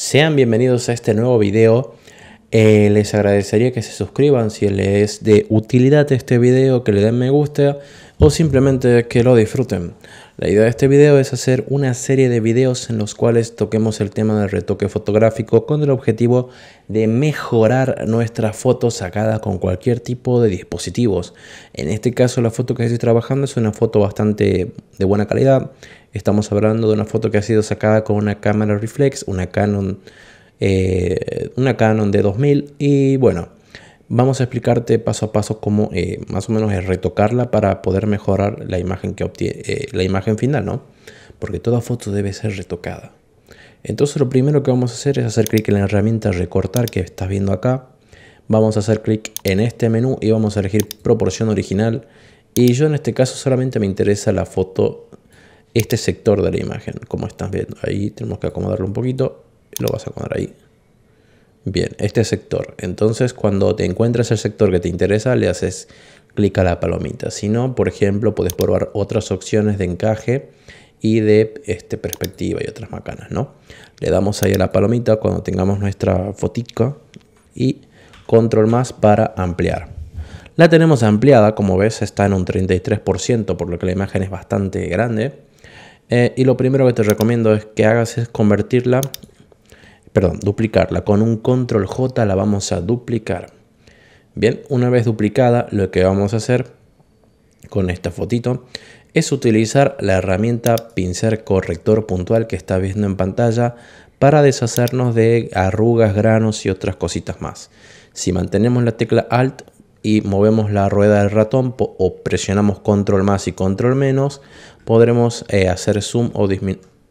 Sean bienvenidos a este nuevo video. Eh, les agradecería que se suscriban si les es de utilidad este video, que le den me gusta o simplemente que lo disfruten. La idea de este video es hacer una serie de videos en los cuales toquemos el tema del retoque fotográfico con el objetivo de mejorar nuestras fotos sacadas con cualquier tipo de dispositivos. En este caso la foto que estoy trabajando es una foto bastante de buena calidad. Estamos hablando de una foto que ha sido sacada con una cámara reflex, una Canon, eh, una Canon D2000 y bueno, Vamos a explicarte paso a paso cómo eh, más o menos es retocarla para poder mejorar la imagen, que eh, la imagen final, ¿no? Porque toda foto debe ser retocada. Entonces lo primero que vamos a hacer es hacer clic en la herramienta recortar que estás viendo acá. Vamos a hacer clic en este menú y vamos a elegir proporción original. Y yo en este caso solamente me interesa la foto, este sector de la imagen, como estás viendo. Ahí tenemos que acomodarlo un poquito. Lo vas a acomodar ahí. Bien, este sector. Entonces, cuando te encuentras el sector que te interesa, le haces clic a la palomita. Si no, por ejemplo, puedes probar otras opciones de encaje y de este, perspectiva y otras macanas, ¿no? Le damos ahí a la palomita cuando tengamos nuestra fotica y control más para ampliar. La tenemos ampliada, como ves, está en un 33%, por lo que la imagen es bastante grande. Eh, y lo primero que te recomiendo es que hagas es convertirla perdón, duplicarla. Con un control J la vamos a duplicar. Bien, una vez duplicada, lo que vamos a hacer con esta fotito es utilizar la herramienta pincel corrector puntual que está viendo en pantalla para deshacernos de arrugas, granos y otras cositas más. Si mantenemos la tecla Alt y movemos la rueda del ratón o presionamos control más y control menos, podremos eh, hacer zoom o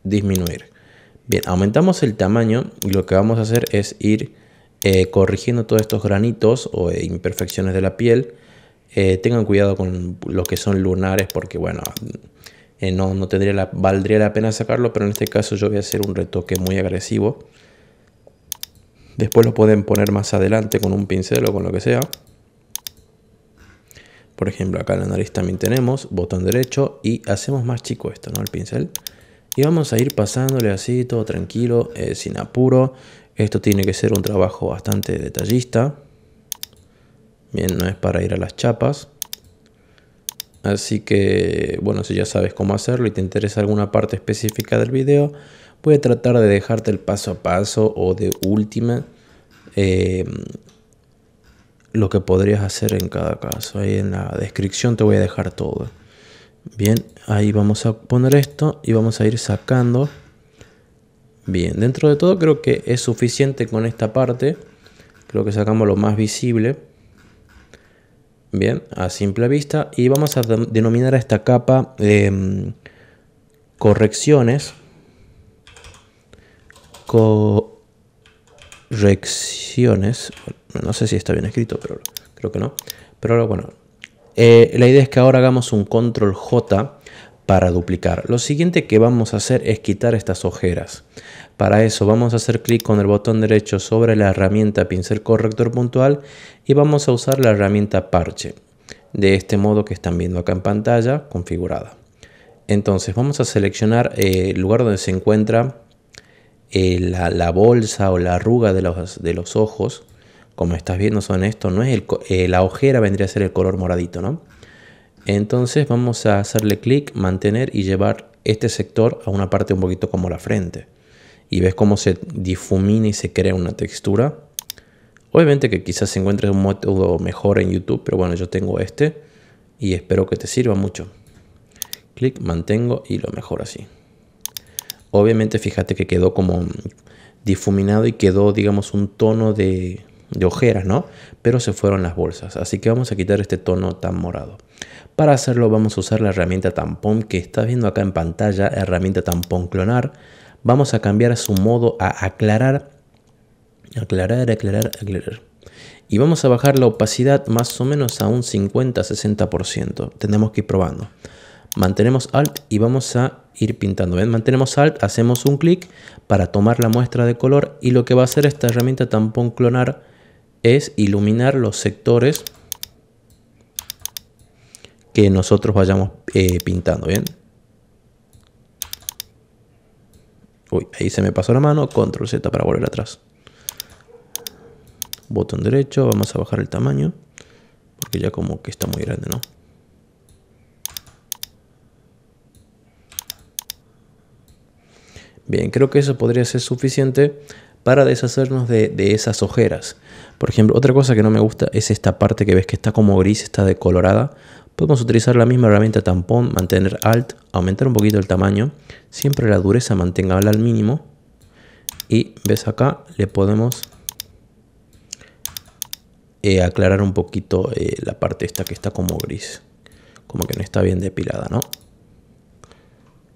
disminuir. Bien, aumentamos el tamaño y lo que vamos a hacer es ir eh, corrigiendo todos estos granitos o eh, imperfecciones de la piel. Eh, tengan cuidado con lo que son lunares porque bueno, no, no tendría la, valdría la pena sacarlo, pero en este caso yo voy a hacer un retoque muy agresivo. Después lo pueden poner más adelante con un pincel o con lo que sea. Por ejemplo, acá en la nariz también tenemos botón derecho y hacemos más chico esto, ¿no? El pincel. Y vamos a ir pasándole así, todo tranquilo, eh, sin apuro. Esto tiene que ser un trabajo bastante detallista. Bien, no es para ir a las chapas. Así que, bueno, si ya sabes cómo hacerlo y te interesa alguna parte específica del video, voy a tratar de dejarte el paso a paso o de última eh, lo que podrías hacer en cada caso. Ahí en la descripción te voy a dejar todo. Bien, ahí vamos a poner esto y vamos a ir sacando. Bien, dentro de todo creo que es suficiente con esta parte. Creo que sacamos lo más visible. Bien, a simple vista. Y vamos a denominar a esta capa em, correcciones. Correcciones. No sé si está bien escrito, pero creo que no. Pero bueno, eh, la idea es que ahora hagamos un control J para duplicar. Lo siguiente que vamos a hacer es quitar estas ojeras. Para eso vamos a hacer clic con el botón derecho sobre la herramienta pincel corrector puntual y vamos a usar la herramienta parche. De este modo que están viendo acá en pantalla configurada. Entonces vamos a seleccionar eh, el lugar donde se encuentra eh, la, bolsa o la arruga de los ojos como estás viendo son estos, no es el, eh, la ojera vendría a ser el color moradito, ¿no? Entonces vamos a hacerle clic, mantener y llevar este sector a una parte un poquito como la frente. Y ves cómo se difumina y se crea una textura. Obviamente que quizás encuentres un método mejor en YouTube, pero bueno, yo tengo este y espero que te sirva mucho. Clic, mantengo y lo mejor así. Obviamente fíjate que quedó como difuminado y quedó digamos un tono de, de ojeras, ¿no? Pero se fueron las bolsas, así que vamos a quitar este tono tan morado. Para hacerlo vamos a usar la herramienta tampón que estás viendo acá en pantalla, herramienta tampón clonar. Vamos a cambiar su modo a aclarar, aclarar, aclarar, aclarar. Y vamos a bajar la opacidad más o menos a un 50-60%. Tenemos que ir probando. Mantenemos Alt y vamos a ir pintando. Mantenemos Alt, hacemos un clic para tomar la muestra de color y lo que va a hacer esta herramienta tampón clonar es iluminar los sectores que nosotros vayamos eh, pintando, ¿bien? Uy, ahí se me pasó la mano, control Z para volver atrás. Botón derecho, vamos a bajar el tamaño, porque ya como que está muy grande, ¿no? Bien, creo que eso podría ser suficiente para deshacernos de, de esas ojeras. Por ejemplo, otra cosa que no me gusta es esta parte que ves que está como gris, está decolorada. Podemos utilizar la misma herramienta tampón, mantener alt, aumentar un poquito el tamaño. Siempre la dureza manténgala al mínimo. Y ves acá, le podemos eh, aclarar un poquito eh, la parte esta que está como gris. Como que no está bien depilada, ¿no?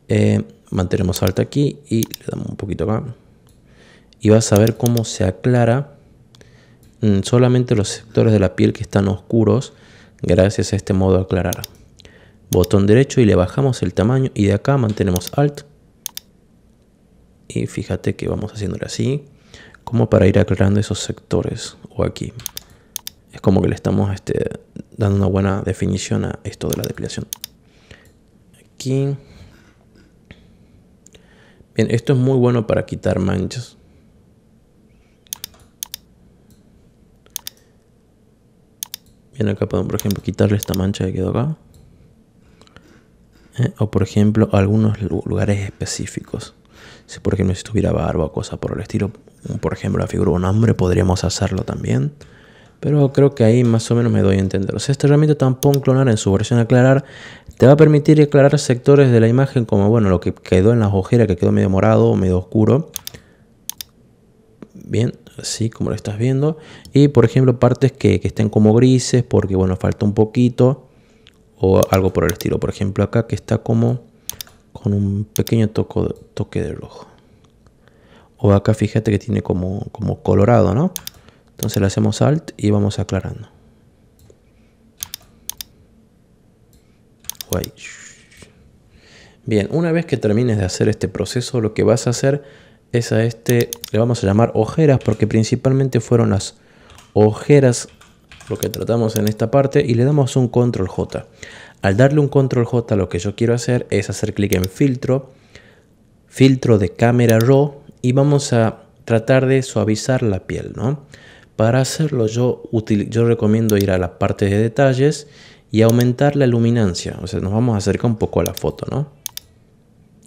Eh, mantenemos alt aquí y le damos un poquito acá. Y vas a ver cómo se aclara Mm, solamente los sectores de la piel que están oscuros gracias a este modo aclarar. Botón derecho y le bajamos el tamaño y de acá mantenemos Alt. Y fíjate que vamos haciéndole así como para ir aclarando esos sectores o aquí. Es como que le estamos este, dando una buena definición a esto de la depilación. Aquí. Bien, esto es muy bueno para quitar manchas en acá podemos, por ejemplo, quitarle esta mancha que quedó acá. Eh, o, por ejemplo, algunos lugares específicos. Si, por ejemplo, si tuviera barba o cosa por el estilo, mm, por ejemplo, la figura de un hombre, podríamos hacerlo también. Pero creo que ahí más o menos me doy a entender. O sea, esta herramienta Tampón Clonar en su versión aclarar te va a permitir aclarar sectores de la imagen como, bueno, lo que quedó en las ojeras, que quedó medio morado o medio oscuro. Bien, así como lo estás viendo. Y por ejemplo partes que, que estén como grises porque bueno, falta un poquito o algo por el estilo. Por ejemplo acá que está como con un pequeño toco, toque de rojo. O acá fíjate que tiene como, como colorado, ¿no? Entonces le hacemos alt y vamos aclarando. Bien, una vez que termines de hacer este proceso, lo que vas a hacer es a este, le vamos a llamar ojeras porque principalmente fueron las ojeras lo que tratamos en esta parte y le damos un control J. Al darle un control J lo que yo quiero hacer es hacer clic en filtro, filtro de cámara RAW y vamos a tratar de suavizar la piel. ¿no? Para hacerlo yo, yo recomiendo ir a las partes de detalles y aumentar la luminancia. O sea, nos vamos a acercar un poco a la foto. ¿no?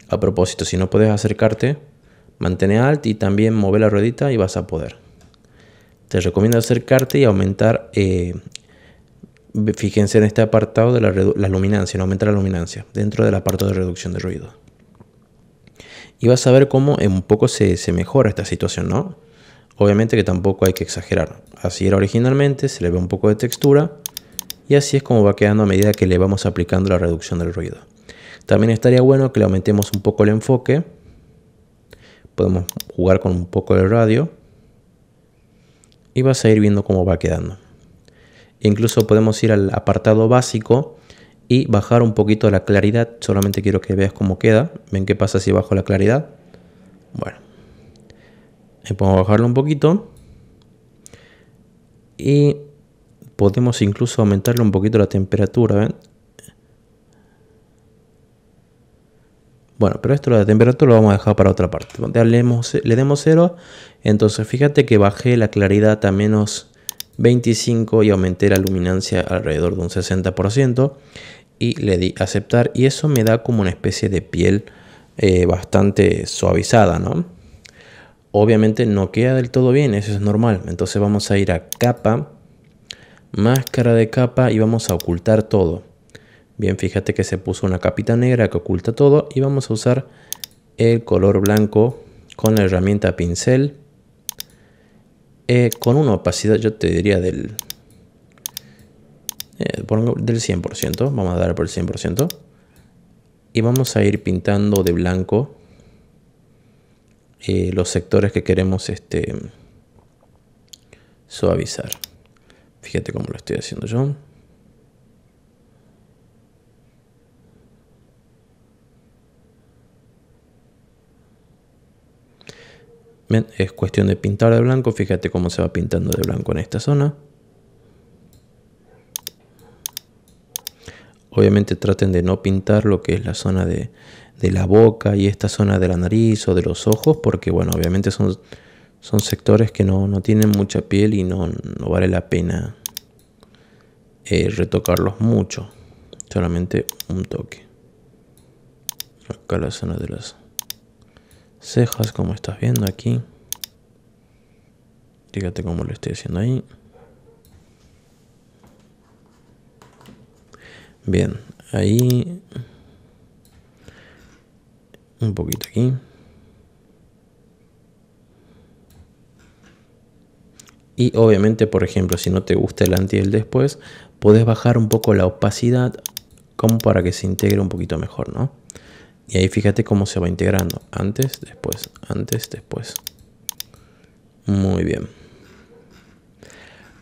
A propósito, si no puedes acercarte, Mantener alt y también mover la ruedita y vas a poder. Te recomiendo acercarte y aumentar, eh, fíjense en este apartado de la, luminancia, en aumentar la luminancia, dentro del apartado de reducción de ruido. Y vas a ver cómo un poco se, se mejora esta situación, ¿no? Obviamente que tampoco hay que exagerar. Así era originalmente, se le ve un poco de textura y así es como va quedando a medida que le vamos aplicando la reducción del ruido. También estaría bueno que le aumentemos un poco el enfoque podemos jugar con un poco de radio y vas a ir viendo cómo va quedando. Incluso podemos ir al apartado básico y bajar un poquito la claridad. Solamente quiero que veas cómo queda. Ven qué pasa si bajo la claridad. Bueno, y podemos bajarlo un poquito y podemos incluso aumentarle un poquito la temperatura. ¿ven? Bueno, pero esto de temperatura lo vamos a dejar para otra parte. le demos 0. Entonces fíjate que bajé la claridad a menos 25 y aumenté la luminancia alrededor de un 60% y le di aceptar y eso me da como una especie de piel eh, bastante suavizada, ¿no? Obviamente no queda del todo bien, eso es normal. Entonces vamos a ir a capa, máscara de capa y vamos a ocultar todo. Bien, fíjate que se puso una capita negra que oculta todo y vamos a usar el color blanco con la herramienta pincel eh, con una opacidad yo te diría del 100% eh, vamos a dar por el 100% y vamos a ir pintando de blanco eh, los sectores que queremos este suavizar fíjate cómo lo estoy haciendo yo es cuestión de pintar de blanco. Fíjate cómo se va pintando de blanco en esta zona. Obviamente traten de no pintar lo que es la zona de, la boca y esta zona de la nariz o de los ojos, porque bueno, obviamente son, son sectores que no, tienen mucha piel y no, vale la pena eh, retocarlos mucho. Solamente un toque. Acá la zona de las cejas como estás viendo aquí fíjate cómo lo estoy haciendo ahí bien ahí un poquito aquí Y obviamente, por ejemplo, si no te gusta el antes y el después, puedes bajar un poco la opacidad como para que se integre un poquito mejor, ¿no? Y ahí fíjate cómo se va integrando. Antes, después, antes, después. Muy bien.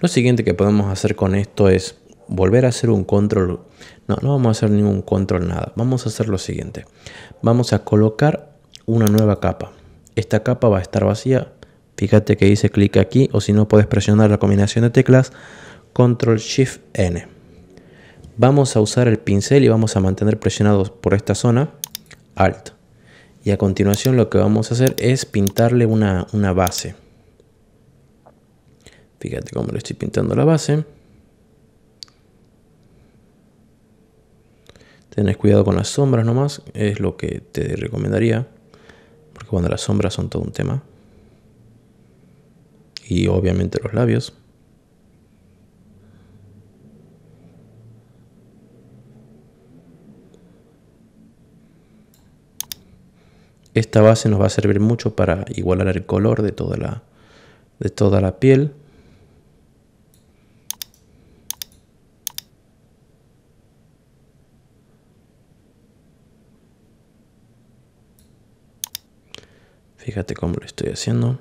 Lo siguiente que podemos hacer con esto es volver a hacer un control. No, no vamos a hacer ningún control nada. Vamos a hacer lo siguiente. Vamos a colocar una nueva capa. Esta capa va a estar vacía. Fíjate que dice clic aquí o si no puedes presionar la combinación de teclas control shift n. Vamos a usar el pincel y vamos a mantener presionados por esta zona Alt. Y a continuación lo que vamos a hacer es pintarle una, base. Fíjate cómo le estoy pintando la base. Tenés cuidado con las sombras nomás, es lo que te recomendaría. Porque cuando las sombras son todo un tema. Y obviamente los labios. Esta base nos va a servir mucho para igualar el color de toda la, de toda la piel. Fíjate cómo lo estoy haciendo.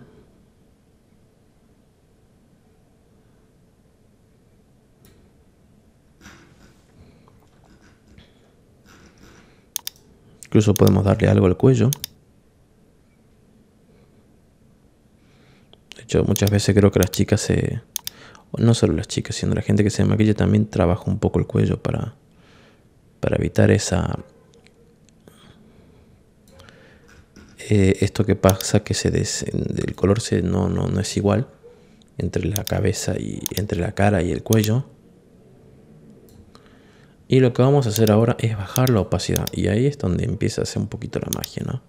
Incluso podemos darle algo al cuello. muchas veces creo que las chicas No solo las chicas, sino la gente que se maquilla también trabaja un poco el cuello para, evitar esa... Eh, esto que pasa que se des, el color se, no, no, es igual entre la cabeza y entre la cara y el cuello. Y lo que vamos a hacer ahora es bajar la opacidad. Y ahí es donde empieza a hacer un poquito la magia, ¿no?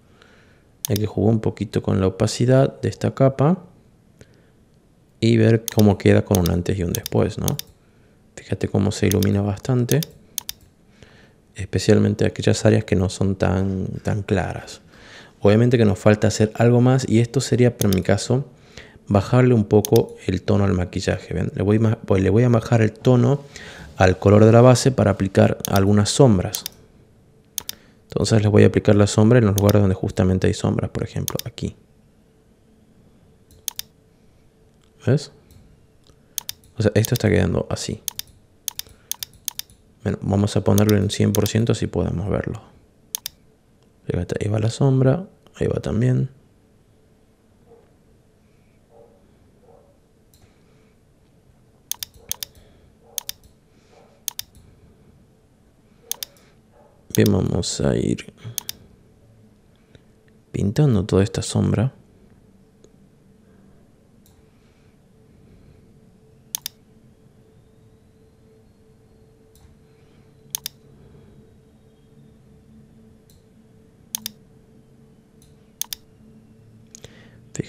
Hay que jugar un poquito con la opacidad de esta capa y ver cómo queda con un antes y un después, ¿no? Fíjate cómo se ilumina bastante, especialmente aquellas áreas que no son tan, tan claras. Obviamente que nos falta hacer algo más y esto sería, para mi caso, bajarle un poco el tono al maquillaje. ¿ven? Le, voy, pues, le voy a bajar el tono al color de la base para aplicar algunas sombras. Entonces les voy a aplicar la sombra en los lugares donde justamente hay sombras, por ejemplo, aquí. ¿Ves? O sea, esto está quedando así. Bueno, vamos a ponerlo en 100% si podemos verlo. ahí va la sombra, ahí va también. Bien, vamos a ir pintando toda esta sombra.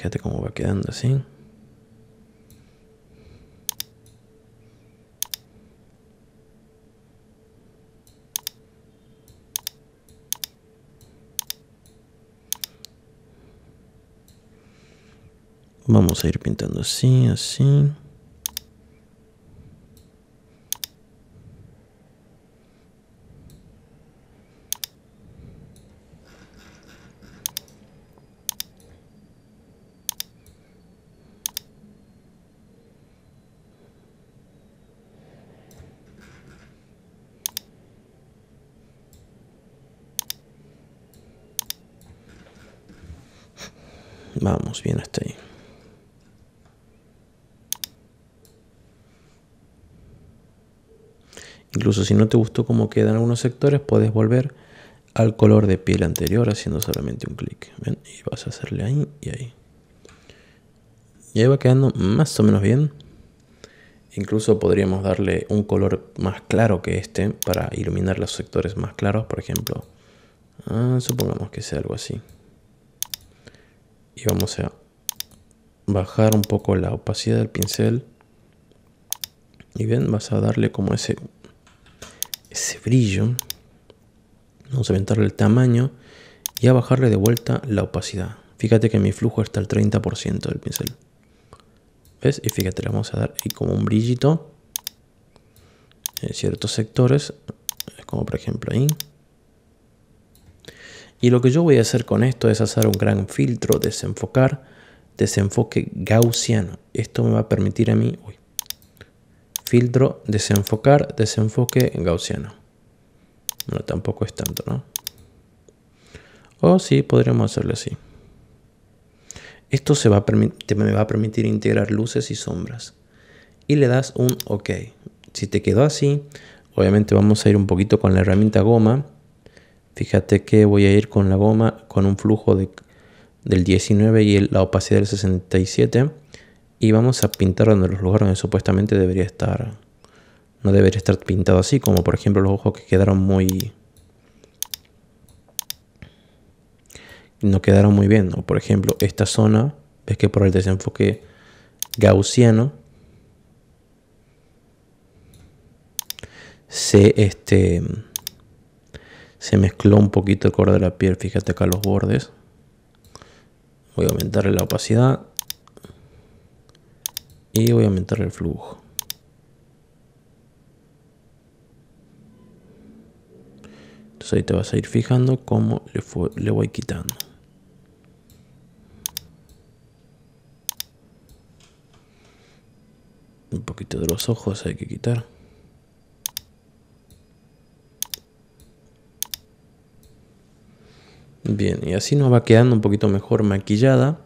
fíjate cómo va quedando así. Vamos a ir pintando assim, assim. si no te gustó cómo quedan algunos sectores, puedes volver al color de piel anterior haciendo solamente un clic. Y vas a hacerle ahí y ahí. Y ahí va quedando más o menos bien. Incluso podríamos darle un color más claro que este para iluminar los sectores más claros, por ejemplo. Ah, supongamos que sea algo así. Y vamos a bajar un poco la opacidad del pincel. Y ven vas a darle como ese ese brillo. Vamos a aumentarle el tamaño y a bajarle de vuelta la opacidad. Fíjate que mi flujo está al 30% del pincel. ¿Ves? Y fíjate, le vamos a dar y como un brillito en ciertos sectores, como por ejemplo ahí. Y lo que yo voy a hacer con esto es hacer un gran filtro, desenfocar, desenfoque gaussiano. Esto me va a permitir a mí... Uy, filtro, desenfocar, desenfoque gaussiano. no tampoco es tanto, ¿no? O sí, podríamos hacerlo así. Esto se va a te, me va a permitir integrar luces y sombras. Y le das un OK. Si te quedó así, obviamente vamos a ir un poquito con la herramienta goma. Fíjate que voy a ir con la goma con un flujo de, del 19 y la opacidad del 67 y vamos a pintar donde los lugares donde supuestamente debería estar. No debería estar pintado así, como por ejemplo los ojos que quedaron muy... No quedaron muy bien. O por ejemplo, esta zona, es que por el desenfoque gaussiano, se, este, se mezcló un poquito el color de la piel. Fíjate acá los bordes. Voy a aumentar la opacidad y voy a aumentar el flujo entonces ahí te vas a ir fijando cómo le, le voy quitando un poquito de los ojos hay que quitar bien y así nos va quedando un poquito mejor maquillada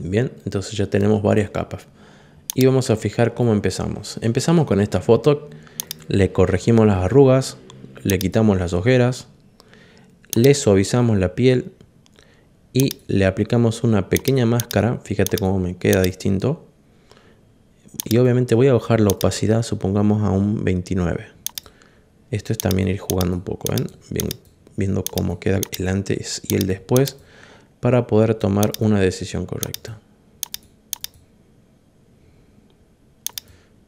Bien, entonces ya tenemos varias capas. Y vamos a fijar cómo empezamos. Empezamos con esta foto, le corregimos las arrugas, le quitamos las ojeras, le suavizamos la piel y le aplicamos una pequeña máscara. Fíjate cómo me queda distinto. Y obviamente voy a bajar la opacidad, supongamos a un 29. Esto es también ir jugando un poco, ¿eh? viendo cómo queda el antes y el después para poder tomar una decisión correcta.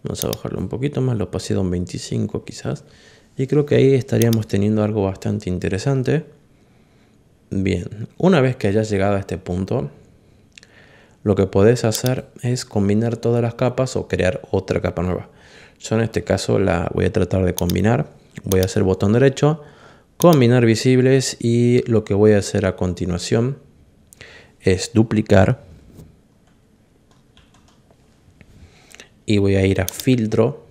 Vamos a bajarlo un poquito más, lo pasé a un 25 quizás. Y creo que ahí estaríamos teniendo algo bastante interesante. Bien, una vez que hayas llegado a este punto, lo que podés hacer es combinar todas las capas o crear otra capa nueva. Yo en este caso la voy a tratar de combinar. Voy a hacer botón derecho, combinar visibles y lo que voy a hacer a continuación es duplicar. Y voy a ir a filtro.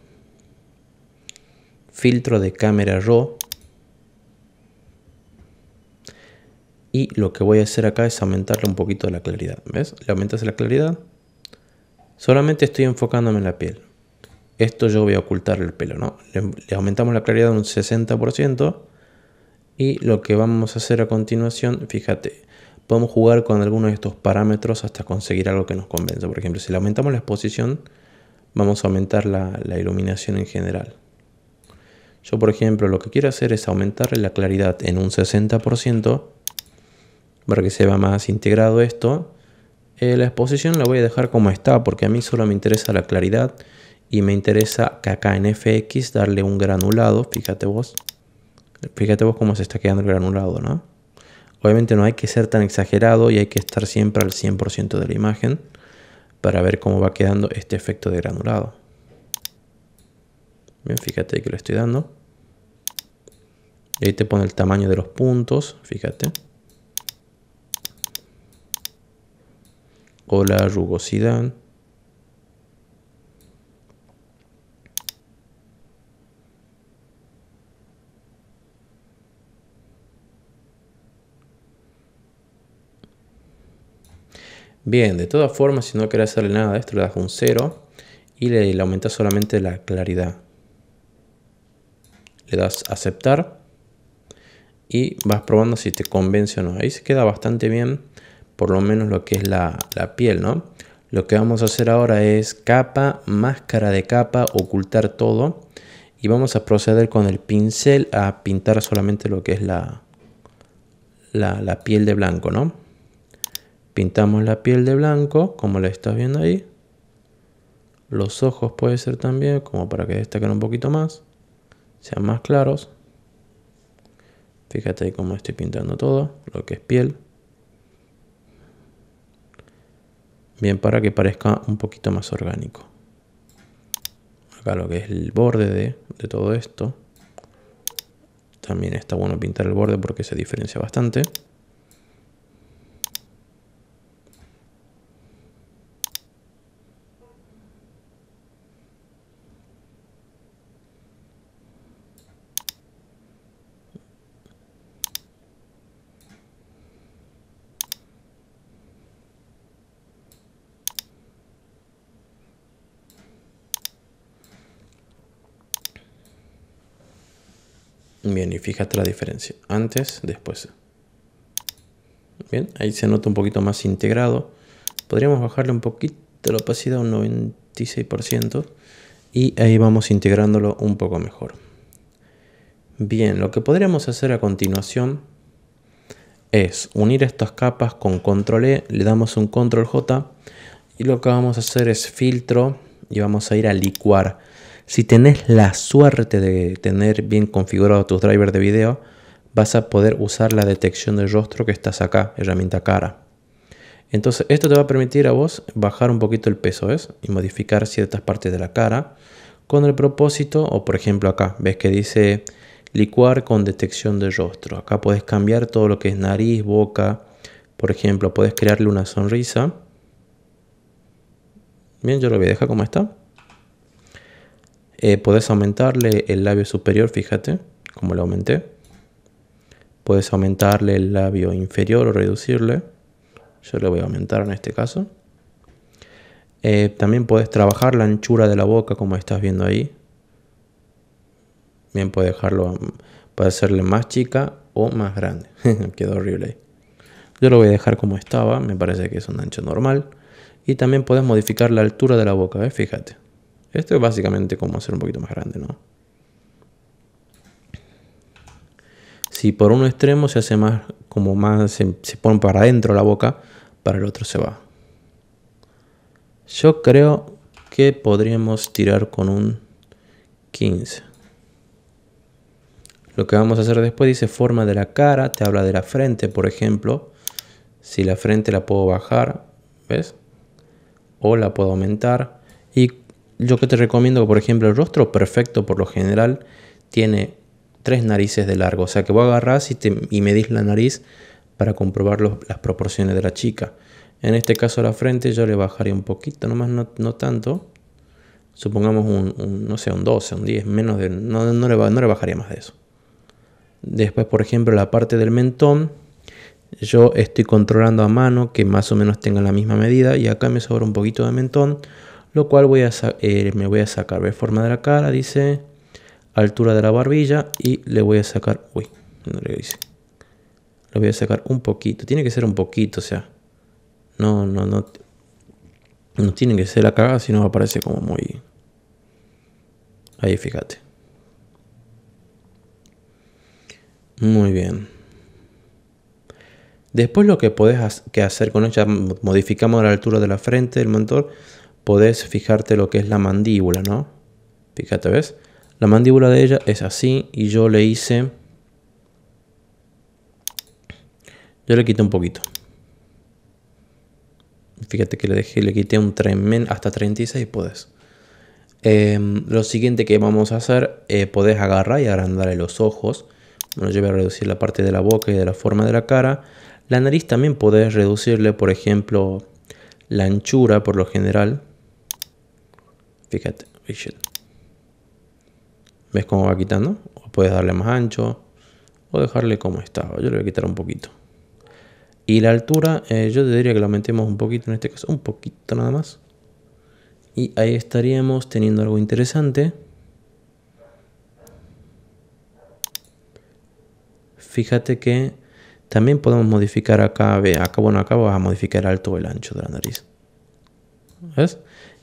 Filtro de cámara RAW. Y lo que voy a hacer acá es aumentarle un poquito la claridad. ¿Ves? Le aumentas la claridad. Solamente estoy enfocándome en la piel. Esto yo voy a ocultar el pelo, ¿no? Le, le aumentamos la claridad un 60%. Y lo que vamos a hacer a continuación, fíjate, podemos jugar con alguno de estos parámetros hasta conseguir algo que nos convenza. Por ejemplo, si le aumentamos la exposición, vamos a aumentar la, iluminación en general. Yo, por ejemplo, lo que quiero hacer es aumentar la claridad en un 60% para que se vea más integrado esto. Eh, la exposición la voy a dejar como está porque a mí solo me interesa la claridad y me interesa que acá en FX darle un granulado. Fíjate vos. Fíjate vos cómo se está quedando el granulado, ¿no? Obviamente no hay que ser tan exagerado y hay que estar siempre al 100% de la imagen para ver cómo va quedando este efecto de granulado. Bien, fíjate que lo estoy dando. Y ahí te pone el tamaño de los puntos, fíjate. O la rugosidad. Bien, de todas formas, si no querés hacerle nada a esto, le das un 0 y le, le aumentas solamente la claridad. Le das aceptar y vas probando si te convence o no. Ahí se queda bastante bien, por lo menos lo que es la, piel, ¿no? Lo que vamos a hacer ahora es capa, máscara de capa, ocultar todo. Y vamos a proceder con el pincel a pintar solamente lo que es la, la piel de blanco, ¿no? Pintamos la piel de blanco, como la estás viendo ahí. Los ojos puede ser también, como para que destaquen un poquito más, sean más claros. Fíjate ahí cómo estoy pintando todo, lo que es piel. Bien, para que parezca un poquito más orgánico. Acá lo que es el borde de, de todo esto. También está bueno pintar el borde porque se diferencia bastante. Bien, y fíjate la diferencia. Antes, después. Bien, ahí se nota un poquito más integrado. Podríamos bajarle un poquito la opacidad, a un 96%. Y ahí vamos integrándolo un poco mejor. Bien, lo que podríamos hacer a continuación es unir estas capas con control E, le damos un control J y lo que vamos a hacer es filtro y vamos a ir a licuar. Si tenés la suerte de tener bien configurado tus drivers de video, vas a poder usar la detección de rostro que estás acá, herramienta cara. Entonces esto te va a permitir a vos bajar un poquito el peso ¿ves? y modificar ciertas partes de la cara con el propósito, o por ejemplo acá, ves que dice licuar con detección de rostro. Acá podés cambiar todo lo que es nariz, boca, por ejemplo, podés crearle una sonrisa. Bien, yo lo voy a dejar como está. Eh, podés aumentarle el labio superior, fíjate como lo aumenté. Puedes aumentarle el labio inferior o reducirle. Yo lo voy a aumentar en este caso. Eh, también puedes trabajar la anchura de la boca como estás viendo ahí. Bien, puedes dejarlo, puede hacerle más chica o más grande. Quedó horrible ahí. Yo lo voy a dejar como estaba, me parece que es un ancho normal. Y también puedes modificar la altura de la boca, fíjate. Esto es básicamente como hacer un poquito más grande, ¿no? Si por un extremo se hace más, como más, se, pone para adentro la boca, para el otro se va. Yo creo que podríamos tirar con un 15. Lo que vamos a hacer después dice forma de la cara, te habla de la frente, por ejemplo. Si la frente la puedo bajar, ¿ves? O la puedo aumentar. Y yo que te recomiendo, por ejemplo, el rostro perfecto por lo general tiene tres narices de largo. O sea que vos agarrás y, y medís la nariz para comprobar las proporciones de la chica. En este caso la frente yo le bajaría un poquito, nomás no, no tanto. Supongamos un, no sé, un 12, un 10, menos de... No, no, le, no le bajaría más de eso. Después, por ejemplo, la parte del mentón, yo estoy controlando a mano que más o menos tenga la misma medida y acá me sobra un poquito de mentón lo cual voy a eh, me voy a sacar ve forma de la cara, dice altura de la barbilla y le voy a sacar, uy, no le dice, lo voy a sacar un poquito, tiene que ser un poquito, o sea, no, no, no, no tiene que ser acá, si no aparece como muy, ahí fíjate. Muy bien. Después lo que podés hacer con ella, modificamos la altura de la frente del mentor podés fijarte lo que es la mandíbula, ¿no? Fíjate, ¿ves? La mandíbula de ella es así y yo le hice... Yo le quité un poquito. Fíjate que le dejé, le quité un tremendo... Hasta 36 podés. Em, lo siguiente que vamos a hacer, eh, podés agarrar y agrandarle los ojos. Bueno, yo voy a reducir la parte de la boca y de la forma de la cara. La nariz también podés reducirle, por ejemplo, la anchura por lo general. Fíjate, ¿Ves cómo va quitando? O puedes darle más ancho o dejarle como estaba. Yo le voy a quitar un poquito. Y la altura, eh, yo te diría que la aumentemos un poquito, en este caso un poquito nada más. Y ahí estaríamos teniendo algo interesante. Fíjate que también podemos modificar acá, ve, acá, bueno, acá vas a modificar alto o el ancho de la nariz. ¿Ves?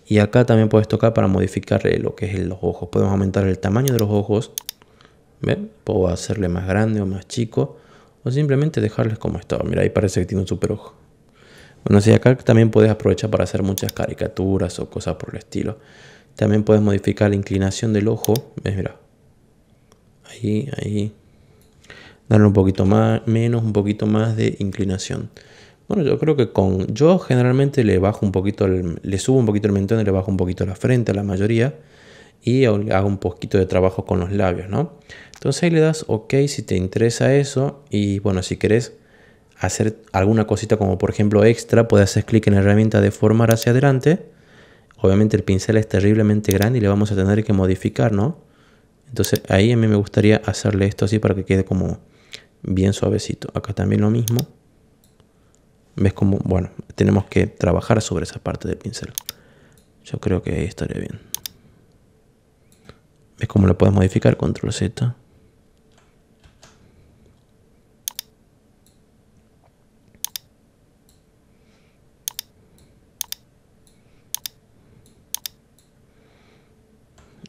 Y acá también puedes tocar para modificar eh, lo que es los ojos. Podemos aumentar el tamaño de los ojos. ¿Ven? Puedo hacerle más grande o más chico. O simplemente dejarles como está, Mira, ahí parece que tiene un super ojo. Bueno, si acá también puedes aprovechar para hacer muchas caricaturas o cosas por el estilo. También puedes modificar la inclinación del ojo. ¿Ves? Mira. Ahí, ahí. Darle un poquito más, menos, un poquito más de inclinación. Bueno, yo creo que con. Yo generalmente le bajo un poquito, le subo un poquito el mentón y le bajo un poquito la frente a la mayoría. Y hago un poquito de trabajo con los labios, ¿no? Entonces ahí le das OK si te interesa eso. Y bueno, si querés hacer alguna cosita como por ejemplo extra, puedes hacer clic en la herramienta de formar hacia adelante. Obviamente el pincel es terriblemente grande y le vamos a tener que modificar, ¿no? Entonces ahí a mí me gustaría hacerle esto así para que quede como bien suavecito. Acá también lo mismo. ¿Ves como Bueno, tenemos que trabajar sobre esa parte del pincel. Yo creo que ahí estaría bien. ¿Ves cómo lo puedes modificar? Control Z.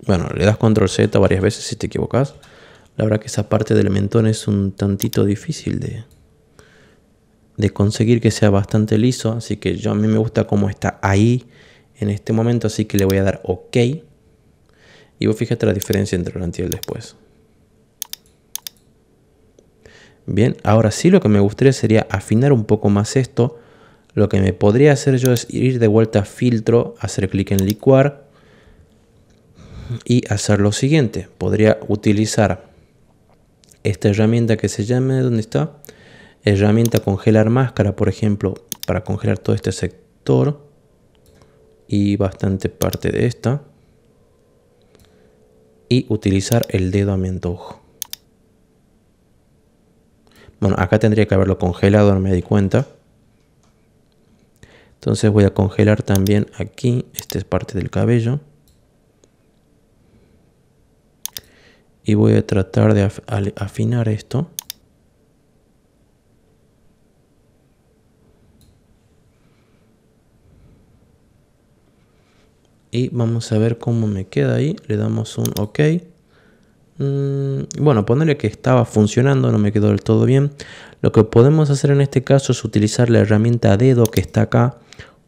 Bueno, le das control Z varias veces si te equivocas. La verdad que esa parte del mentón es un tantito difícil de, de conseguir que sea bastante liso, así que yo a mí me gusta cómo está ahí en este momento, así que le voy a dar OK. Y vos fíjate la diferencia entre el antes y el después. Bien, ahora sí lo que me gustaría sería afinar un poco más esto. Lo que me podría hacer yo es ir de vuelta a filtro, hacer clic en licuar y hacer lo siguiente. Podría utilizar esta herramienta que se llame, ¿dónde está? herramienta congelar máscara, por ejemplo, para congelar todo este sector y bastante parte de esta. Y utilizar el dedo a mi antojo. Bueno, acá tendría que haberlo congelado, no me di cuenta. Entonces voy a congelar también aquí, esta es parte del cabello. Y voy a tratar de afinar esto. y vamos a ver cómo me queda ahí. Le damos un OK. Mm, bueno, ponerle que estaba funcionando, no me quedó del todo bien. Lo que podemos hacer en este caso es utilizar la herramienta dedo que está acá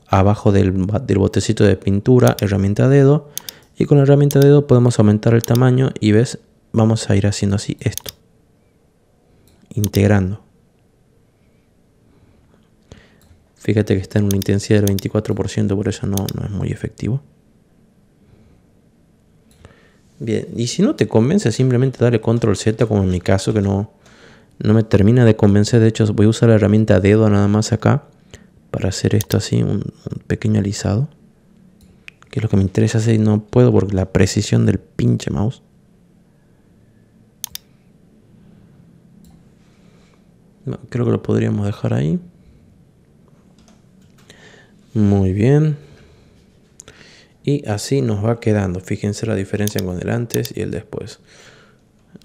abajo del, botecito de pintura, herramienta dedo. Y con la herramienta dedo podemos aumentar el tamaño y ves, vamos a ir haciendo así esto. Integrando. Fíjate que está en una intensidad del 24%, por eso no, no es muy efectivo. Bien, y si no te convence, simplemente dale control Z, como en mi caso, que no, no me termina de convencer. De hecho, voy a usar la herramienta dedo nada más acá para hacer esto así, un, pequeño alisado. Que es lo que me interesa hacer no puedo porque la precisión del pinche mouse. Creo que lo podríamos dejar ahí. Muy bien y así nos va quedando fíjense la diferencia con el antes y el después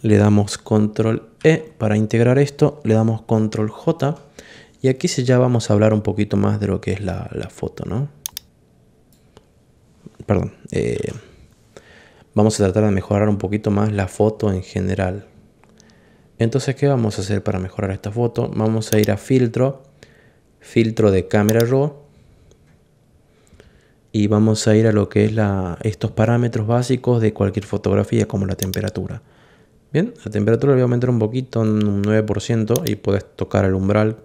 le damos control E para integrar esto le damos control J y aquí ya vamos a hablar un poquito más de lo que es la, foto ¿no? perdón eh, vamos a tratar de mejorar un poquito más la foto en general entonces ¿qué vamos a hacer para mejorar esta foto? vamos a ir a filtro filtro de cámara RAW y vamos a ir a lo que es la, estos parámetros básicos de cualquier fotografía como la temperatura. Bien, la temperatura le voy a aumentar un poquito, un 9% y puedes tocar el umbral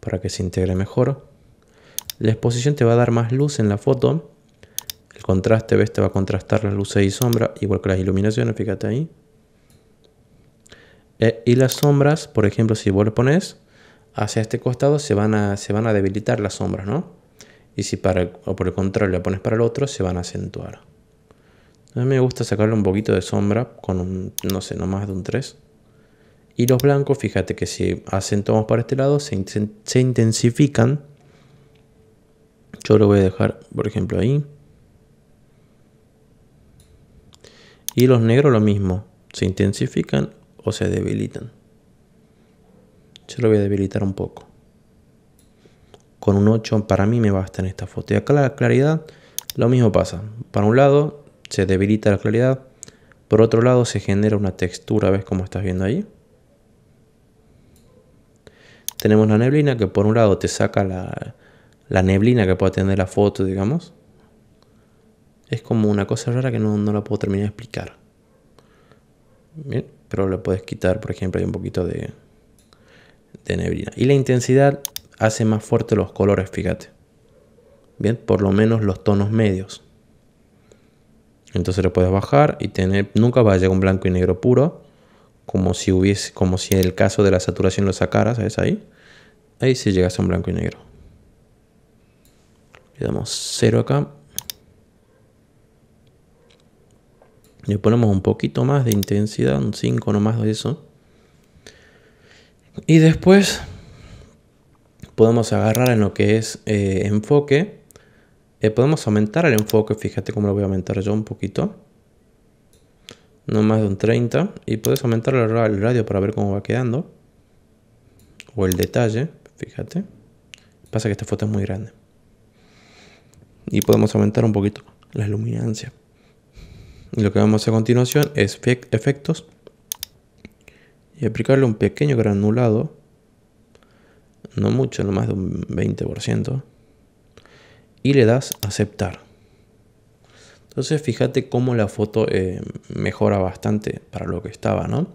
para que se integre mejor. La exposición te va a dar más luz en la foto. El contraste, ves, te va a contrastar las luces y sombras, igual que las iluminaciones, fíjate ahí. Eh, y las sombras, por ejemplo, si vos le pones hacia este costado, se van a, se van a debilitar las sombras, ¿no? Y si para, o por el contrario la pones para el otro, se van a acentuar. A mí me gusta sacarle un poquito de sombra con un, no sé, no más de un 3. Y los blancos, fíjate que si acentuamos para este lado, se, se intensifican. Yo lo voy a dejar, por ejemplo, ahí. Y los negros lo mismo, se intensifican o se debilitan. Yo lo voy a debilitar un poco con un 8 para mí me basta en esta foto. Y acá la claridad, lo mismo pasa. Para un lado se debilita la claridad, por otro lado se genera una textura, ¿ves cómo estás viendo ahí? Tenemos la neblina que por un lado te saca la, neblina que puede tener la foto, digamos. Es como una cosa rara que no, la puedo terminar de explicar. Bien, pero le puedes quitar, por ejemplo, hay un poquito de neblina. Y la intensidad hace más fuerte los colores, fíjate. Bien, por lo menos los tonos medios. Entonces lo puedes bajar y tener, nunca va a llegar un blanco y negro puro, como si hubiese, como si en el caso de la saturación lo sacaras, ¿sabes ahí? Ahí sí llegas a un blanco y negro. Le damos 0 acá. Le ponemos un poquito más de intensidad, un 5 nomás de eso. Y después podemos agarrar en lo que es eh, enfoque. Eh, podemos aumentar el enfoque, fíjate cómo lo voy a aumentar yo un poquito. No más de un 30. Y puedes aumentar el radio para ver cómo va quedando. O el detalle, fíjate. Pasa que esta foto es muy grande. Y podemos aumentar un poquito la luminancia. Y lo que vamos a hacer a continuación es efectos. Y aplicarle un pequeño granulado no mucho, no más de un 20%, y le das aceptar. Entonces fíjate cómo la foto eh, mejora bastante para lo que estaba, ¿no?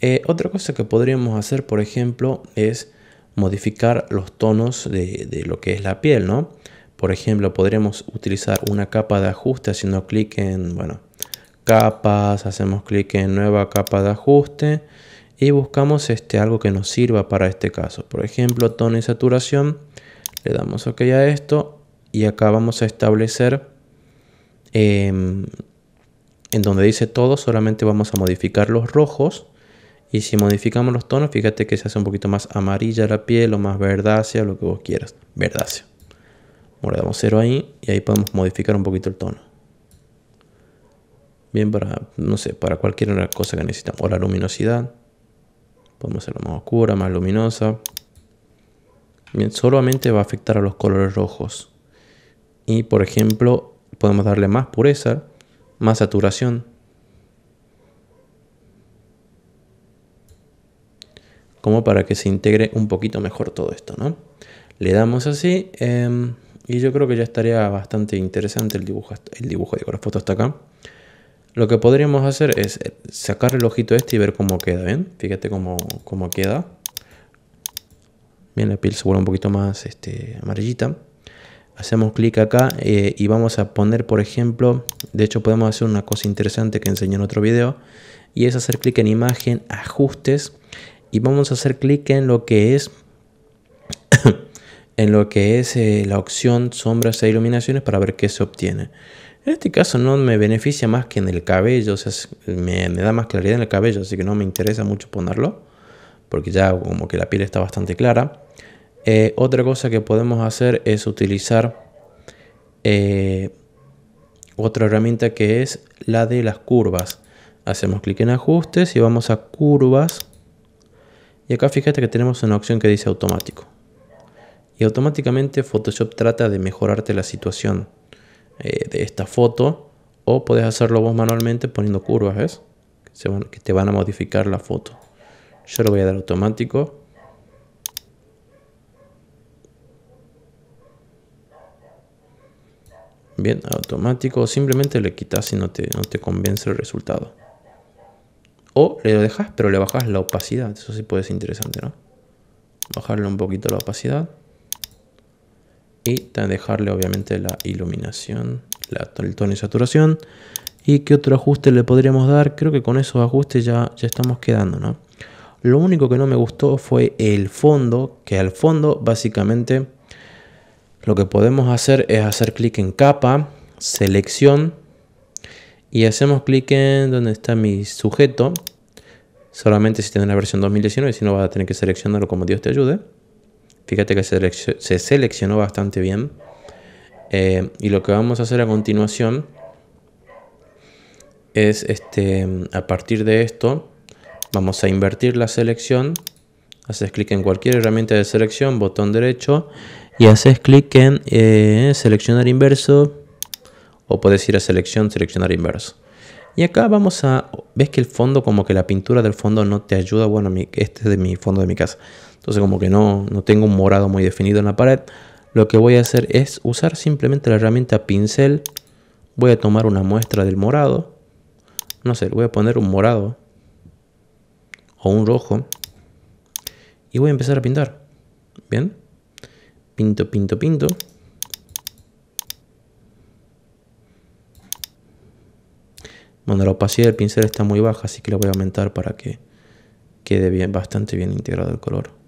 Eh, otra cosa que podríamos hacer, por ejemplo, es modificar los tonos de, lo que es la piel, ¿no? Por ejemplo, podríamos utilizar una capa de ajuste haciendo clic en, bueno, capas, hacemos clic en nueva capa de ajuste y buscamos este, algo que nos sirva para este caso. Por ejemplo, tono y saturación. Le damos OK a esto y acá vamos a establecer em, en donde dice todo, solamente vamos a modificar los rojos. Y si modificamos los tonos, fíjate que se hace un poquito más amarilla la piel o más verdácea, lo que vos quieras. Verdácea. le damos cero ahí y ahí podemos modificar un poquito el tono. Bien para, no sé, para cualquier cosa que necesitamos. O la luminosidad. Podemos hacerlo más oscura, más luminosa. solamente va a afectar a los colores rojos. Y por ejemplo, podemos darle más pureza, más saturación. Como para que se integre un poquito mejor todo esto, Le damos así. Em, y yo creo que ya estaría bastante interesante el dibujo. El dibujo, digo, la foto hasta acá. Lo que podríamos hacer es eh, sacar el ojito este y ver cómo queda, Fíjate cómo, queda. Bien, la piel se vuelve un poquito más este, amarillita. Hacemos clic acá eh, y vamos a poner, por ejemplo, de hecho podemos hacer una cosa interesante que enseñé en otro video, y es hacer clic en imagen, ajustes, y vamos a hacer clic en lo que es en lo que es eh, la opción sombras e iluminaciones para ver qué se obtiene. En este caso no me beneficia más que en el cabello, o sea, me, da más claridad en el cabello, así que no me interesa mucho ponerlo, porque ya como que la piel está bastante clara. Eh, otra cosa que podemos hacer es utilizar eh, otra herramienta que es la de las curvas. Hacemos clic en ajustes y vamos a curvas. Y acá fíjate que tenemos una opción que dice automático. Y automáticamente Photoshop trata de mejorarte la situación. Eh, de esta foto o puedes hacerlo vos manualmente poniendo curvas, ¿ves? Que, te van a modificar la foto. Yo lo voy a dar automático. Bien, automático. Simplemente le quitas si no te, no te convence el resultado. O le dejas, pero le bajas la opacidad. Eso sí puede ser interesante, ¿no? Bajarle un poquito la opacidad y dejarle obviamente la iluminación, la, el tono y saturación. ¿Y qué otro ajuste le podríamos dar? Creo que con esos ajustes ya, ya estamos quedando, ¿no? Lo único que no me gustó fue el fondo, que al fondo básicamente lo que podemos hacer es hacer clic en capa, selección y hacemos clic en donde está mi sujeto. Solamente si tiene la versión 2019, si no vas a tener que seleccionarlo como Dios te ayude. Fíjate que se, seleccionó bastante bien. Eh, y lo que vamos a hacer a continuación es este, a partir de esto, vamos a invertir la selección. Haces clic en cualquier herramienta de selección, botón derecho, y haces clic en eh, seleccionar inverso, o puedes ir a selección, seleccionar inverso. Y acá vamos a, ves que el fondo, como que la pintura del fondo no te ayuda, bueno, este es de mi fondo de mi casa. Entonces como que no, no tengo un morado muy definido en la pared. Lo que voy a hacer es usar simplemente la herramienta pincel. Voy a tomar una muestra del morado. No sé, voy a poner un morado. O un rojo. Y voy a empezar a pintar. Bien. Pinto, pinto, pinto. Bueno, la opacidad del pincel está muy baja, así que lo voy a aumentar para que quede bien, bastante bien integrado el color.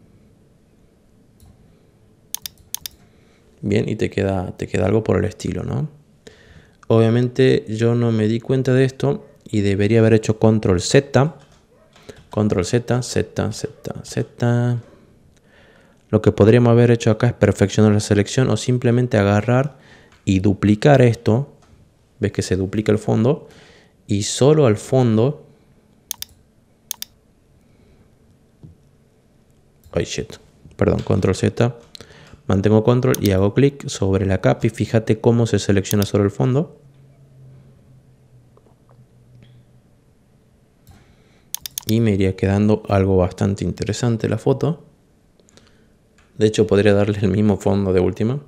bien y te queda, te queda algo por el estilo, ¿no? Obviamente yo no me di cuenta de esto y debería haber hecho control Z, control Z, Z, Z, Z. Lo que podríamos haber hecho acá es perfeccionar la selección o simplemente agarrar y duplicar esto. Ves que se duplica el fondo y solo al fondo. Ay, shit. Perdón, control Z Mantengo control y hago clic sobre la capa y fíjate cómo se selecciona sobre el fondo. Y me iría quedando algo bastante interesante la foto. De hecho podría darle el mismo fondo de última.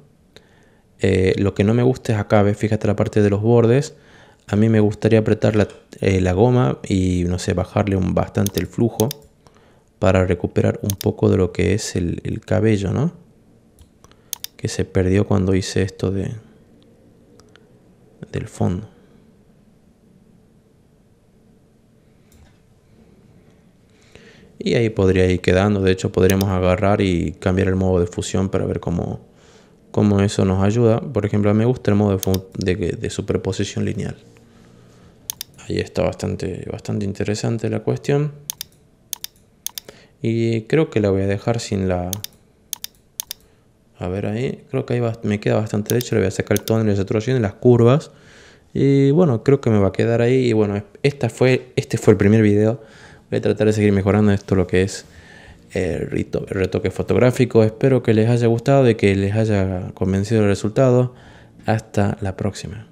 Eh, lo que no me gusta es acá, fíjate la parte de los bordes. A mí me gustaría apretar eh, la, goma y no sé, bajarle un, bastante el flujo para recuperar un poco de lo que es el cabello, ¿no? que se perdió cuando hice esto de del fondo. Y ahí podría ir quedando. De hecho, podríamos agarrar y cambiar el modo de fusión para ver cómo, cómo eso nos ayuda. Por ejemplo, me gusta el modo de, superposición lineal. Ahí está bastante, bastante interesante la cuestión. Y creo que la voy a dejar sin la, a ver ahí, creo que ahí me queda bastante derecho, le voy a sacar el tono de saturación y las curvas. Y bueno, creo que me va a quedar ahí. Y bueno, esta fue, este fue el primer video. Voy a tratar de seguir mejorando esto lo que es el retoque fotográfico. Espero que les haya gustado y que les haya convencido el resultado. Hasta la próxima.